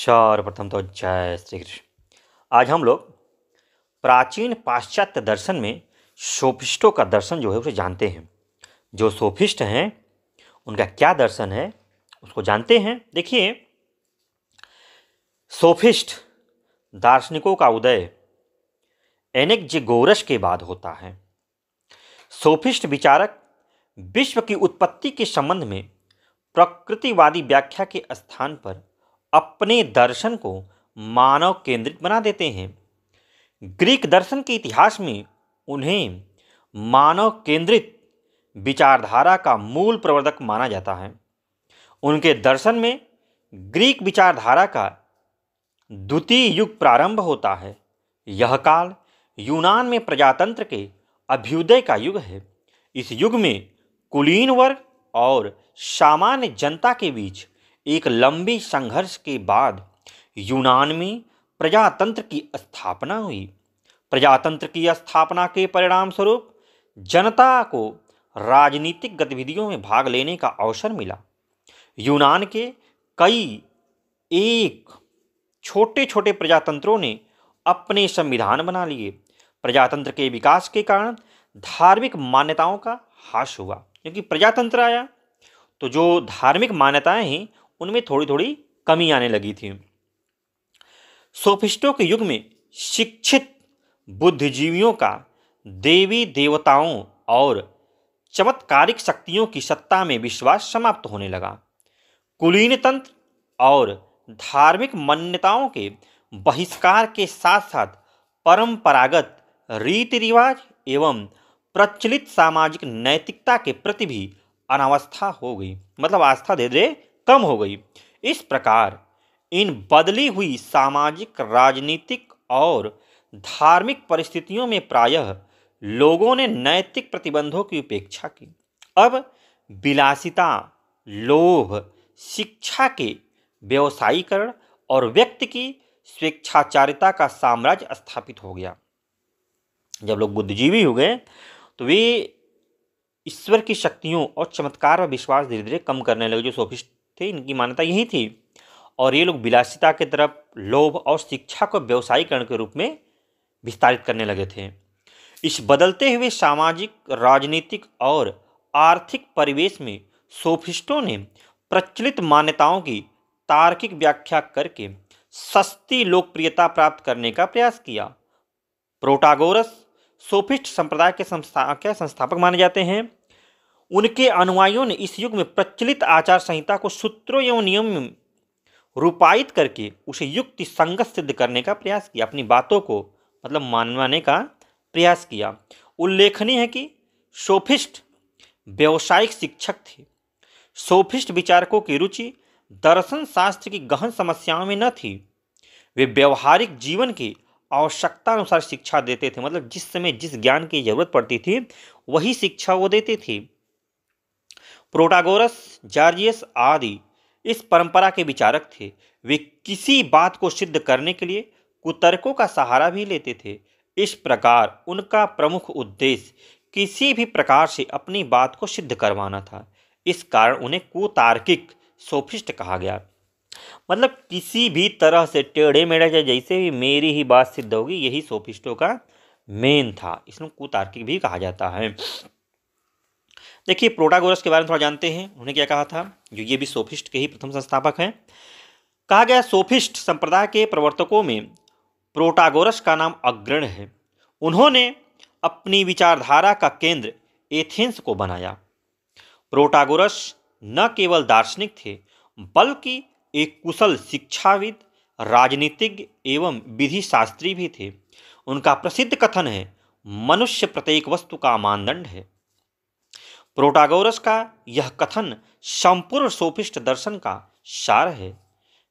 सर्वप्रथम तो जय श्री कृष्ण आज हम लोग प्राचीन पाश्चात्य दर्शन में सोफिस्टों का दर्शन जो है उसे जानते हैं जो सोफिस्ट हैं उनका क्या दर्शन है उसको जानते हैं देखिए सोफिस्ट दार्शनिकों का उदय एनेक गोरस के बाद होता है सोफिस्ट विचारक विश्व की उत्पत्ति के संबंध में प्रकृतिवादी व्याख्या के स्थान पर अपने दर्शन को मानव केंद्रित बना देते हैं ग्रीक दर्शन के इतिहास में उन्हें मानव केंद्रित विचारधारा का मूल प्रवर्तक माना जाता है उनके दर्शन में ग्रीक विचारधारा का द्वितीय युग प्रारंभ होता है यह काल यूनान में प्रजातंत्र के अभ्युदय का युग है इस युग में कुलीन वर्ग और सामान्य जनता के बीच एक लंबे संघर्ष के बाद यूनान में प्रजातंत्र की स्थापना हुई प्रजातंत्र की स्थापना के परिणाम स्वरूप जनता को राजनीतिक गतिविधियों में भाग लेने का अवसर मिला यूनान के कई एक छोटे छोटे प्रजातंत्रों ने अपने संविधान बना लिए प्रजातंत्र के विकास के कारण धार्मिक मान्यताओं का हास हुआ क्योंकि प्रजातंत्र आया तो जो धार्मिक मान्यताएं हैं उनमें थोड़ी थोड़ी कमी आने लगी थी सोफिस्टों के युग में शिक्षित बुद्धिजीवियों का देवी देवताओं और चमत्कारिक शक्तियों की सत्ता में विश्वास समाप्त होने लगा कुलीन तंत्र और धार्मिक मान्यताओं के बहिष्कार के साथ साथ परंपरागत रीति रिवाज एवं प्रचलित सामाजिक नैतिकता के प्रति भी अनावस्था हो गई मतलब आस्था धीरे धीरे कम हो गई इस प्रकार इन बदली हुई सामाजिक राजनीतिक और धार्मिक परिस्थितियों में प्रायः लोगों ने नैतिक प्रतिबंधों की उपेक्षा की अब विलासिता लोभ शिक्षा के व्यवसायीकरण और व्यक्ति की स्वेच्छाचारिता का साम्राज्य स्थापित हो गया जब लोग बुद्धिजीवी हो गए तो वे ईश्वर की शक्तियों और चमत्कार पर विश्वास धीरे धीरे कम करने लगे जो सोफिस्ट थी इनकी मान्यता यही थी और ये लोग विलासिता के तरफ लोभ और शिक्षा को व्यवसायीकरण के रूप में विस्तारित करने लगे थे इस बदलते हुए सामाजिक राजनीतिक और आर्थिक परिवेश में सोफिस्टों ने प्रचलित मान्यताओं की तार्किक व्याख्या करके सस्ती लोकप्रियता प्राप्त करने का प्रयास किया प्रोटागोरस सोफिस्ट संप्रदाय के संस्था के संस्थापक माने जाते हैं उनके अनुयायियों ने इस युग में प्रचलित आचार संहिता को सूत्रों एवं नियम में रूपायित करके उसे युक्ति संगत सिद्ध करने का प्रयास किया अपनी बातों को मतलब मानवाने का प्रयास किया उल्लेखनीय है कि सोफिस्ट व्यवसायिक शिक्षक थे सोफिस्ट विचारकों की रुचि दर्शन शास्त्र की गहन समस्याओं में न थी वे व्यवहारिक जीवन की आवश्यकता अनुसार शिक्षा देते थे मतलब जिस समय जिस ज्ञान की जरूरत पड़ती थी वही शिक्षा वो देते थे प्रोटागोरस जार्जियस आदि इस परंपरा के विचारक थे वे किसी बात को सिद्ध करने के लिए कुतर्कों का सहारा भी लेते थे इस प्रकार उनका प्रमुख उद्देश्य किसी भी प्रकार से अपनी बात को सिद्ध करवाना था इस कारण उन्हें कुतार्किक सोफिस्ट कहा गया मतलब किसी भी तरह से टेढ़े मेढ़े या जैसे भी मेरी ही बात सिद्ध होगी यही सोफिस्टों का मेन था इसमें कुतार्किक भी कहा जाता है देखिए प्रोटागोरस के बारे में थोड़ा जानते हैं उन्होंने क्या कहा था जो ये भी सोफिस्ट के ही प्रथम संस्थापक हैं कहा गया सोफिस्ट संप्रदाय के प्रवर्तकों में प्रोटागोरस का नाम अग्रण है उन्होंने अपनी विचारधारा का केंद्र एथेंस को बनाया प्रोटागोरस न केवल दार्शनिक थे बल्कि एक कुशल शिक्षाविद राजनीतिज्ञ एवं विधि शास्त्री भी थे उनका प्रसिद्ध कथन है मनुष्य प्रत्येक वस्तु का मानदंड है प्रोटागोरस का यह कथन संपूर्ण सोफिस्ट दर्शन का सार है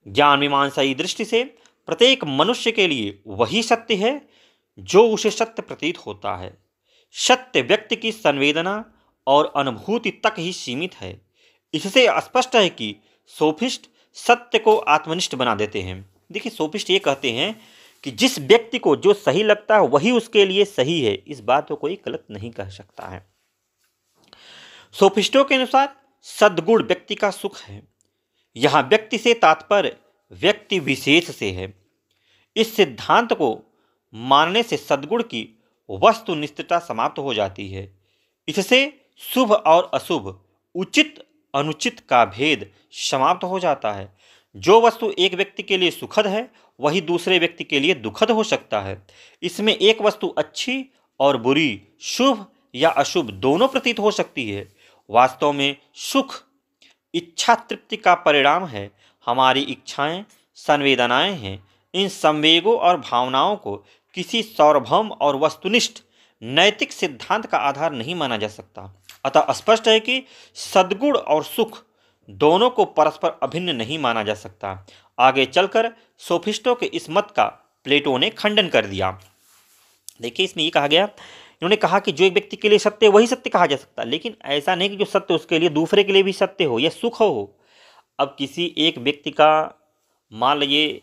ज्ञान मीमांसाई दृष्टि से प्रत्येक मनुष्य के लिए वही सत्य है जो उसे सत्य प्रतीत होता है सत्य व्यक्ति की संवेदना और अनुभूति तक ही सीमित है इससे स्पष्ट है कि सोफिस्ट सत्य को आत्मनिष्ठ बना देते हैं देखिए सोफिस्ट ये कहते हैं कि जिस व्यक्ति को जो सही लगता है वही उसके लिए सही है इस बात को कोई गलत नहीं कह सकता है सोफिस्टों के अनुसार सद्गुण व्यक्ति का सुख है यहाँ व्यक्ति से तात्पर्य व्यक्ति विशेष से है इस सिद्धांत को मानने से सद्गुण की वस्तुनिष्ठता समाप्त हो जाती है इससे शुभ और अशुभ उचित अनुचित का भेद समाप्त हो जाता है जो वस्तु एक व्यक्ति के लिए सुखद है वही दूसरे व्यक्ति के लिए दुखद हो सकता है इसमें एक वस्तु अच्छी और बुरी शुभ या अशुभ दोनों प्रतीत हो सकती है वास्तव में सुख इच्छा तृप्ति का परिणाम है हमारी इच्छाएं संवेदनाएं हैं इन संवेगों और भावनाओं को किसी सौरभम और वस्तुनिष्ठ नैतिक सिद्धांत का आधार नहीं माना जा सकता अतः स्पष्ट है कि सद्गुण और सुख दोनों को परस्पर अभिन्न नहीं माना जा सकता आगे चलकर सोफिस्टों के इस मत का प्लेटो ने खंडन कर दिया देखिए इसमें ये कहा गया इन्होंने कहा कि जो एक व्यक्ति के लिए सत्य वही सत्य कहा जा सकता है लेकिन ऐसा नहीं कि जो सत्य उसके लिए दूसरे के लिए भी सत्य हो या सुख हो अब किसी एक व्यक्ति का मान लीजिए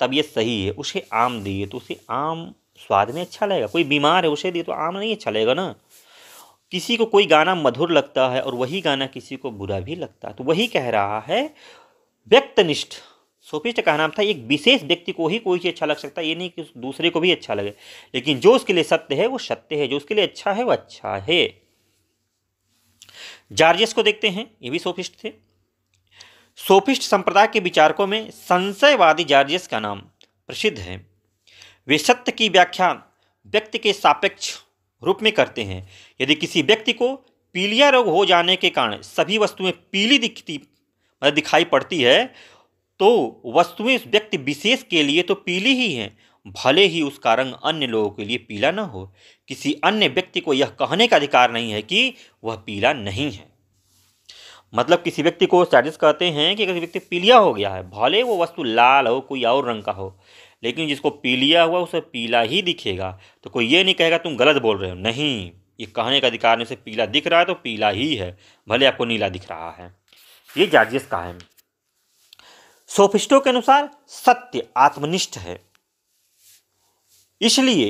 तबीयत सही है उसे आम दिए तो उसे आम स्वाद में अच्छा लगेगा कोई बीमार है उसे दिए तो आम नहीं अच्छा लगेगा ना किसी को कोई गाना मधुर लगता है और वही गाना किसी को बुरा भी लगता है तो वही कह रहा है व्यक्तनिष्ठ सोफिस्ट का नाम था एक विशेष व्यक्ति को ही कोई चीज़ अच्छा लग सकता है ये नहीं कि दूसरे को भी अच्छा लगे लेकिन जो उसके लिए सत्य है वो सत्य है जो उसके लिए अच्छा है वो अच्छा है जार्जियस को देखते हैं ये भी सोफिस्ट थे सोफिस्ट संप्रदाय के विचारकों में संशयवादी जार्जियस का नाम प्रसिद्ध है वे सत्य की व्याख्या व्यक्ति के सापेक्ष रूप में करते हैं यदि किसी व्यक्ति को पीलिया रोग हो जाने के कारण सभी वस्तुएं पीली दिखती मतलब दिखाई पड़ती है तो वस्तुएं उस व्यक्ति विशेष के लिए तो पीली ही हैं भले ही उसका रंग अन्य लोगों के लिए पीला ना हो किसी अन्य व्यक्ति को यह कहने का अधिकार नहीं है कि वह पीला नहीं है मतलब किसी व्यक्ति को चार्जेस कहते हैं कि किसी व्यक्ति पीलिया हो गया है भले वो वस्तु लाल हो कोई और रंग का हो लेकिन जिसको पीलिया हुआ उसे पीला ही दिखेगा तो कोई ये नहीं कहेगा तुम गलत बोल रहे हो नहीं ये कहने का अधिकार नहीं उसे पीला दिख रहा है तो पीला ही है भले आपको नीला दिख रहा है ये चार्जेस का है सोफिस्टों के अनुसार सत्य आत्मनिष्ठ है इसलिए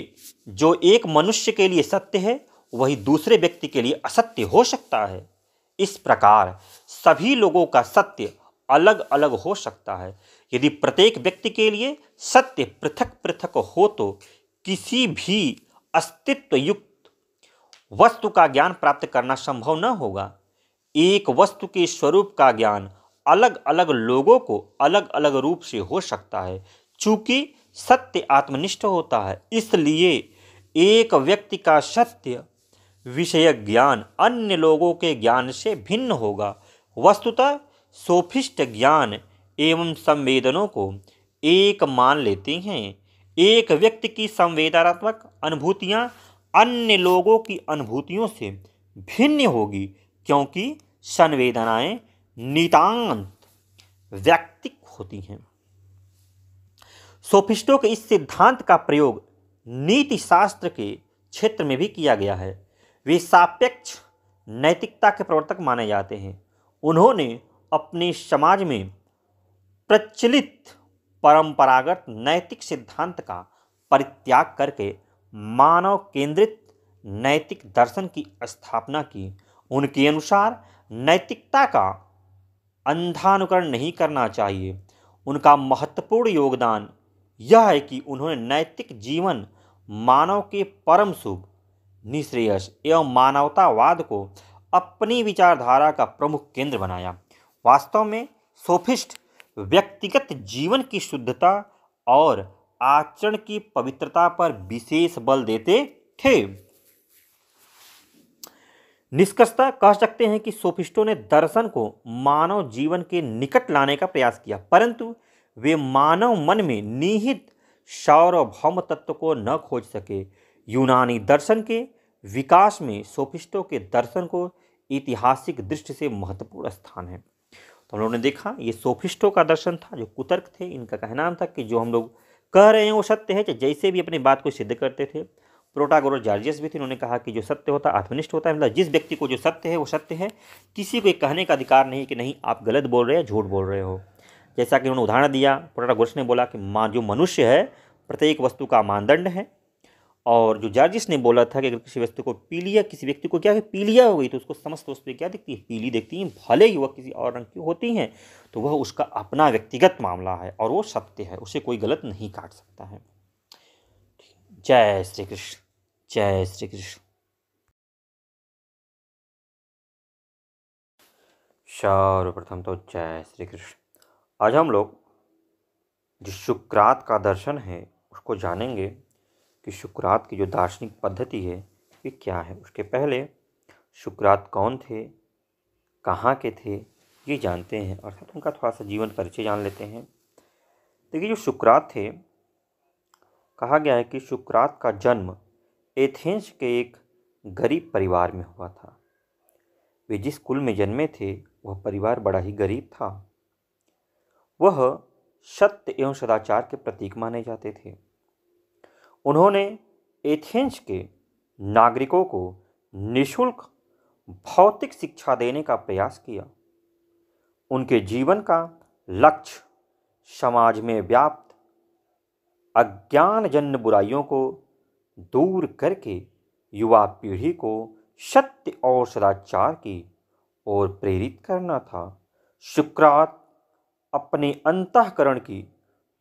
जो एक मनुष्य के लिए सत्य है वही दूसरे व्यक्ति के लिए असत्य हो सकता है इस प्रकार सभी लोगों का सत्य अलग अलग हो सकता है यदि प्रत्येक व्यक्ति के लिए सत्य पृथक पृथक हो तो किसी भी अस्तित्व युक्त वस्तु का ज्ञान प्राप्त करना संभव न होगा एक वस्तु के स्वरूप का ज्ञान अलग अलग लोगों को अलग अलग रूप से हो सकता है चूँकि सत्य आत्मनिष्ठ होता है इसलिए एक व्यक्ति का सत्य विषय ज्ञान अन्य लोगों के ज्ञान से भिन्न होगा वस्तुतः सोफिस्ट ज्ञान एवं संवेदनों को एक मान लेते हैं एक व्यक्ति की संवेदनात्मक अनुभूतियाँ अन्य लोगों की अनुभूतियों से भिन्न होगी क्योंकि संवेदनाएं नितांत व्यक्तिक होती हैं सोफिस्टों के इस सिद्धांत का प्रयोग नीति शास्त्र के क्षेत्र में भी किया गया है वे सापेक्ष नैतिकता के प्रवर्तक माने जाते हैं उन्होंने अपने समाज में प्रचलित परंपरागत नैतिक सिद्धांत का परित्याग करके मानव केंद्रित नैतिक दर्शन की स्थापना की उनके अनुसार नैतिकता का अंधानुकरण नहीं करना चाहिए उनका महत्वपूर्ण योगदान यह है कि उन्होंने नैतिक जीवन मानव के परम शुभ निश्रेयस एवं मानवतावाद को अपनी विचारधारा का प्रमुख केंद्र बनाया वास्तव में सोफिस्ट व्यक्तिगत जीवन की शुद्धता और आचरण की पवित्रता पर विशेष बल देते थे निष्कर्षता कह सकते हैं कि सोफिस्टों ने दर्शन को मानव जीवन के निकट लाने का प्रयास किया परंतु वे मानव मन में निहित सार्वभौम तत्व को न खोज सके यूनानी दर्शन के विकास में सोफिस्टों के दर्शन को ऐतिहासिक दृष्टि से महत्वपूर्ण स्थान है तो हम लोगों ने देखा ये सोफिस्टों का दर्शन था जो कुतर्क थे इनका कहना था कि जो हम लोग कह रहे हैं वो सत्य है जैसे भी अपनी बात को सिद्ध करते थे प्रोटागोर जार्जियस भी थे उन्होंने कहा कि जो सत्य होता आत्मनिष्ठ होता है मतलब जिस व्यक्ति को जो सत्य है वो सत्य है किसी को एक कहने का अधिकार नहीं कि नहीं आप गलत बोल रहे हैं झूठ बोल रहे हो जैसा कि उन्होंने उदाहरण दिया प्रोटागोरस ने बोला कि माँ जो मनुष्य है प्रत्येक वस्तु का मानदंड है और जो जार्जिस ने बोला था कि अगर किसी वस्तु को पीलिया किसी व्यक्ति को क्या है पीलिया हो गई तो उसको समस्त वस्तुएं क्या दिखती है पीली दिखती हैं भले ही वह किसी और रंग की होती हैं तो वह उसका अपना व्यक्तिगत मामला है और वो सत्य है उसे कोई गलत नहीं काट सकता है जय श्री कृष्ण जय श्री कृष्ण सर्वप्रथम तो जय श्री कृष्ण आज हम लोग जो शुक्रात का दर्शन है उसको जानेंगे कि शुक्रात की जो दार्शनिक पद्धति है ये क्या है उसके पहले शुक्रात कौन थे कहाँ के थे ये जानते हैं अर्थात उनका थोड़ा सा जीवन परिचय जान लेते हैं देखिए जो शुक्रात थे कहा गया है कि सुकरात का जन्म एथेंस के एक गरीब परिवार में हुआ था वे जिस कुल में जन्मे थे वह परिवार बड़ा ही गरीब था वह सत्य एवं सदाचार के प्रतीक माने जाते थे उन्होंने एथेंस के नागरिकों को निशुल्क भौतिक शिक्षा देने का प्रयास किया उनके जीवन का लक्ष्य समाज में व्याप्त अज्ञान जन्य बुराइयों को दूर करके युवा पीढ़ी को सत्य और सदाचार की ओर प्रेरित करना था शुक्रात अपने अंतकरण की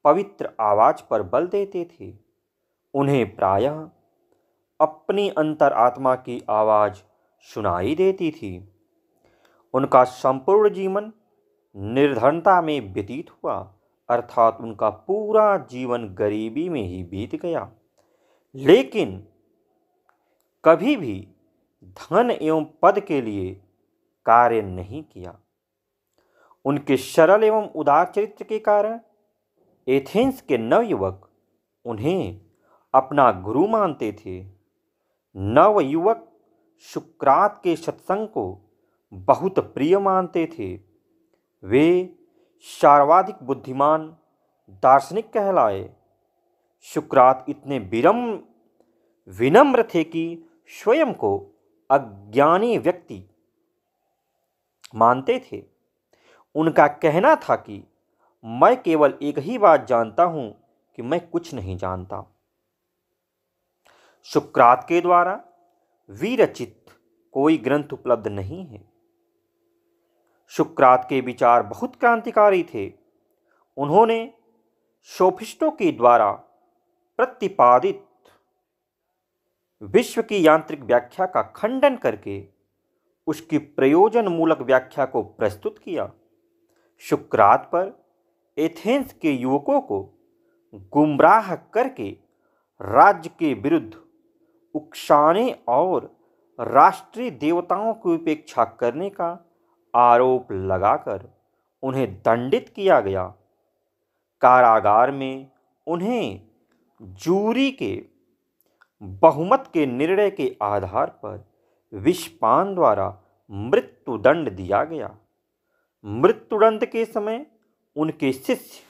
पवित्र आवाज पर बल देते थे उन्हें प्रायः अपनी अंतरात्मा की आवाज़ सुनाई देती थी उनका संपूर्ण जीवन निर्धनता में व्यतीत हुआ अर्थात उनका पूरा जीवन गरीबी में ही बीत गया लेकिन कभी भी धन एवं पद के लिए कार्य नहीं किया उनके सरल एवं उदार चरित्र के कारण एथेंस के नवयुवक उन्हें अपना गुरु मानते थे नवयुवक सुक्रात के सत्संग को बहुत प्रिय मानते थे वे सर्वाधिक बुद्धिमान दार्शनिक कहलाए सुकरात इतने विरम विनम्र थे कि स्वयं को अज्ञानी व्यक्ति मानते थे उनका कहना था कि मैं केवल एक ही बात जानता हूं कि मैं कुछ नहीं जानता सुकरात के द्वारा विरचित कोई ग्रंथ उपलब्ध नहीं है शुक्रात के विचार बहुत क्रांतिकारी थे उन्होंने शोफिस्टों के द्वारा प्रतिपादित विश्व की यांत्रिक व्याख्या का खंडन करके उसकी प्रयोजन मूलक व्याख्या को प्रस्तुत किया शुक्रात पर एथेंस के युवकों को गुमराह करके राज्य के विरुद्ध उकसाने और राष्ट्रीय देवताओं की उपेक्षा करने का आरोप लगाकर उन्हें दंडित किया गया कारागार में उन्हें जूरी के बहुमत के निर्णय के आधार पर विषपान द्वारा मृत्युदंड दिया गया मृत्युदंड के समय उनके शिष्य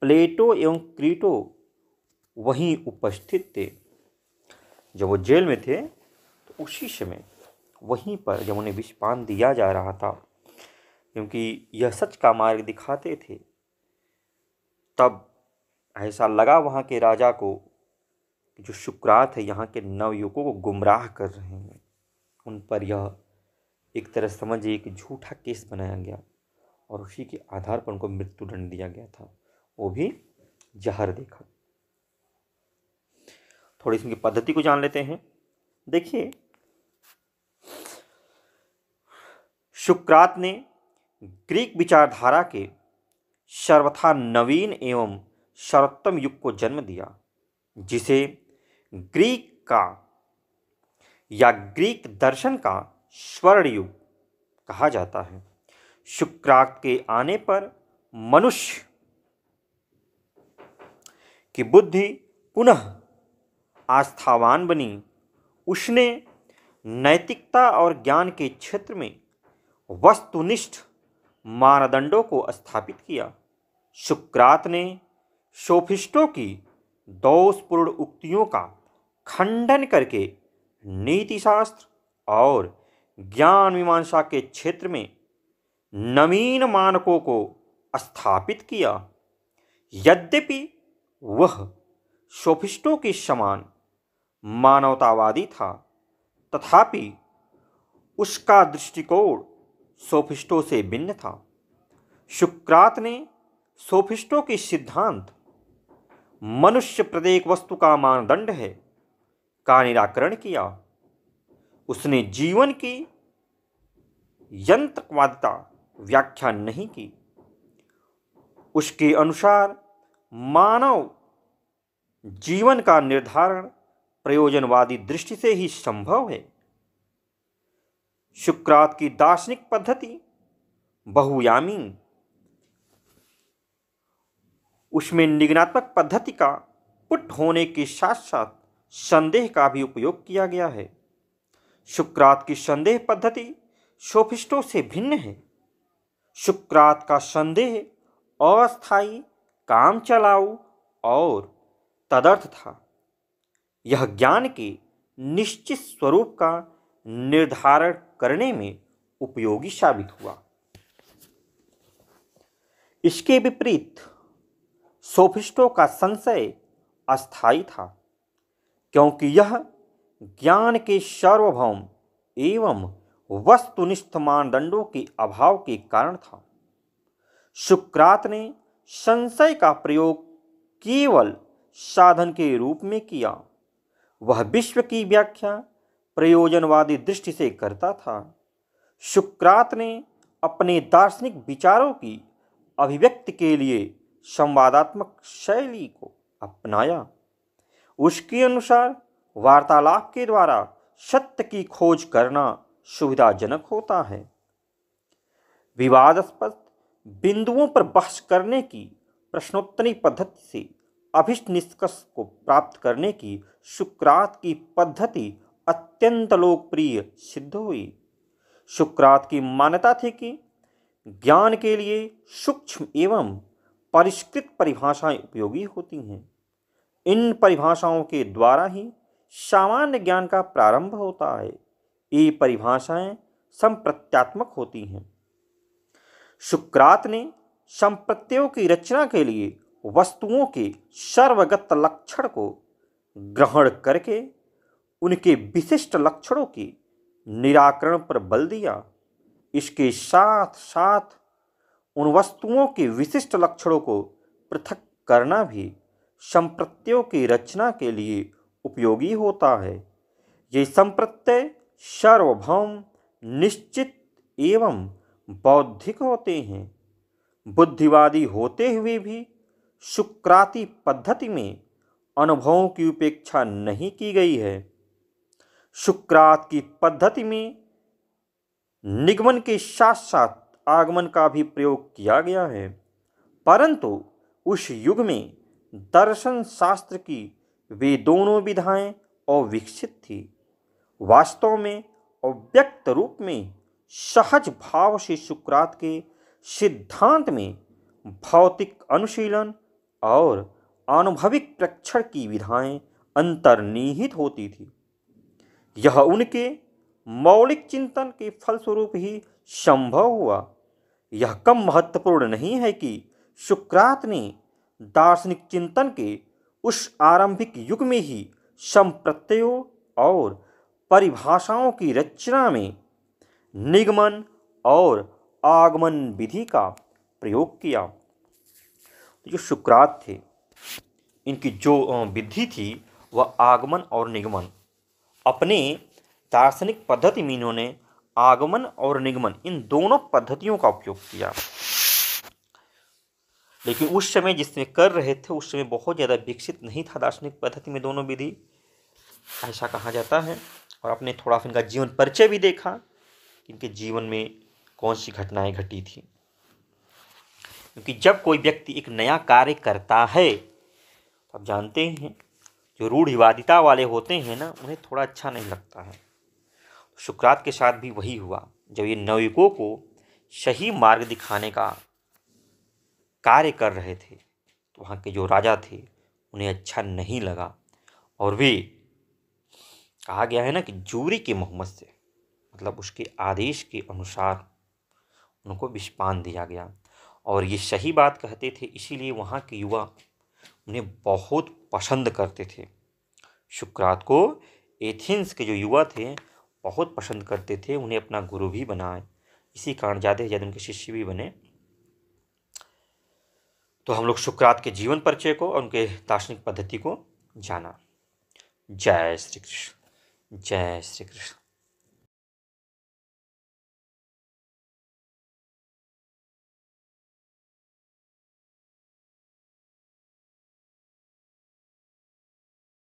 प्लेटो एवं क्रीटो वहीं उपस्थित थे जब वो जेल में थे तो उसी समय वहीं पर जब उन्हें विषपान दिया जा रहा था क्योंकि यह सच का मार्ग दिखाते थे तब ऐसा लगा वहाँ के राजा को जो शुक्रात है यहाँ के नवयुवकों को गुमराह कर रहे हैं उन पर यह एक तरह समझिए एक झूठा केस बनाया गया और उसी के आधार पर उनको मृत्युदंड दिया गया था वो भी जहर देखा थोड़ी उनकी पद्धति को जान लेते हैं देखिए शुक्रात ने ग्रीक विचारधारा के सर्वथा नवीन एवं सर्वोत्तम युग को जन्म दिया जिसे ग्रीक का या ग्रीक दर्शन का स्वर्ण युग कहा जाता है शुक्रार्थ के आने पर मनुष्य की बुद्धि पुनः आस्थावान बनी उसने नैतिकता और ज्ञान के क्षेत्र में वस्तुनिष्ठ मानदंडों को स्थापित किया सुक्रात ने सोफिस्टों की दोषपूर्ण उक्तियों का खंडन करके नीतिशास्त्र और ज्ञान मीमांसा के क्षेत्र में नवीन मानकों को स्थापित किया यद्यपि वह सोफिस्टों के समान मानवतावादी था तथापि उसका दृष्टिकोण सोफिस्टों से भिन्न था शुक्रात ने सोफिस्टों के सिद्धांत मनुष्य प्रत्येक वस्तु का मानदंड है का निराकरण किया उसने जीवन की यंत्रवादता व्याख्या नहीं की उसके अनुसार मानव जीवन का निर्धारण प्रयोजनवादी दृष्टि से ही संभव है शुक्रात की दार्शनिक पद्धति बहुयामी उसमें निगनात्मक पद्धति का पुट होने के साथ साथ संदेह का भी उपयोग किया गया है शुक्रात की संदेह पद्धति सोफिस्टों से भिन्न है शुक्रात का संदेह अस्थायी काम चलाऊ और तदर्थ था यह ज्ञान के निश्चित स्वरूप का निर्धारण करने में उपयोगी साबित हुआ इसके विपरीत सोफिस्टों का संशय अस्थायी था क्योंकि यह ज्ञान के सार्वभौम एवं वस्तुनिष्ठ मानदंडों के अभाव के कारण था सुक्रात ने संशय का प्रयोग केवल साधन के रूप में किया वह विश्व की व्याख्या प्रयोजनवादी दृष्टि से करता था शुक्रात ने अपने दार्शनिक विचारों की अभिव्यक्ति के लिए संवादात्मक शैली को अपनाया उसके अनुसार वार्तालाप के द्वारा सत्य की खोज करना सुविधाजनक होता है विवादास्पद बिंदुओं पर बहस करने की प्रश्नोत्तरी पद्धति से अभिष्ट निष्कर्ष को प्राप्त करने की शुक्रात की पद्धति अत्यंत लोकप्रिय सिद्ध हुई सुक्रात की मान्यता थी कि ज्ञान के लिए सूक्ष्म एवं परिष्कृत परिभाषाएं उपयोगी होती हैं इन परिभाषाओं के द्वारा ही सामान्य ज्ञान का प्रारंभ होता है ये परिभाषाएं संप्रत्यात्मक होती हैं सुक्रात ने संप्रत्ययों की रचना के लिए वस्तुओं के सर्वगत लक्षण को ग्रहण करके उनके विशिष्ट लक्षणों के निराकरण पर बल दिया इसके साथ साथ उन वस्तुओं के विशिष्ट लक्षणों को पृथक करना भी संप्रत्ययों की रचना के लिए उपयोगी होता है ये संप्रत्यय सार्वभौम निश्चित एवं बौद्धिक होते हैं बुद्धिवादी होते हुए भी शुक्राती पद्धति में अनुभवों की उपेक्षा नहीं की गई है सुक्रात की पद्धति में निगमन के साथ साथ आगमन का भी प्रयोग किया गया है परंतु उस युग में दर्शन शास्त्र की वे दोनों विधाएं अविकसित थी वास्तव में अव्यक्त रूप में सहज भाव से शुक्रात के सिद्धांत में भौतिक अनुशीलन और आनुभविक प्रक्षण की विधाएं अंतर्निहित होती थी यह उनके मौलिक चिंतन के फलस्वरूप ही संभव हुआ यह कम महत्वपूर्ण नहीं है कि सुक्रात ने दार्शनिक चिंतन के उस आरंभिक युग में ही संप्रत्ययों और परिभाषाओं की रचना में निगमन और आगमन विधि का प्रयोग किया तो जो सुक्रात थे इनकी जो विधि थी वह आगमन और निगमन अपने दार्शनिक पद्धति में इन्होंने आगमन और निगमन इन दोनों पद्धतियों का उपयोग किया लेकिन उस समय जिसमें कर रहे थे उस समय बहुत ज़्यादा विकसित नहीं था दार्शनिक पद्धति में दोनों विधि ऐसा कहा जाता है और आपने थोड़ा सा इनका जीवन परिचय भी देखा इनके जीवन में कौन सी घटनाएं घटी थी क्योंकि जब कोई व्यक्ति एक नया कार्य करता है तो आप जानते हैं जो रूढ़िवादिता वाले होते हैं ना उन्हें थोड़ा अच्छा नहीं हम्म। लगता है सुकरात के साथ भी वही हुआ जब ये नविकों को सही मार्ग दिखाने का कार्य कर रहे थे तो वहाँ के जो राजा थे उन्हें अच्छा नहीं लगा और वे कहा गया है ना कि जूरी के मोहम्मद से मतलब उसके आदेश के अनुसार उनको विष्पान दिया गया और ये सही बात कहते थे इसीलिए वहाँ के युवा उन्हें बहुत पसंद करते थे सुकरात को एथेंस के जो युवा थे बहुत पसंद करते थे उन्हें अपना गुरु भी बनाए इसी कारण ज़्यादा से ज़्यादा उनके शिष्य भी बने तो हम लोग सुकरात के जीवन परिचय को और उनके दार्शनिक पद्धति को जाना जय श्री कृष्ण जय श्री कृष्ण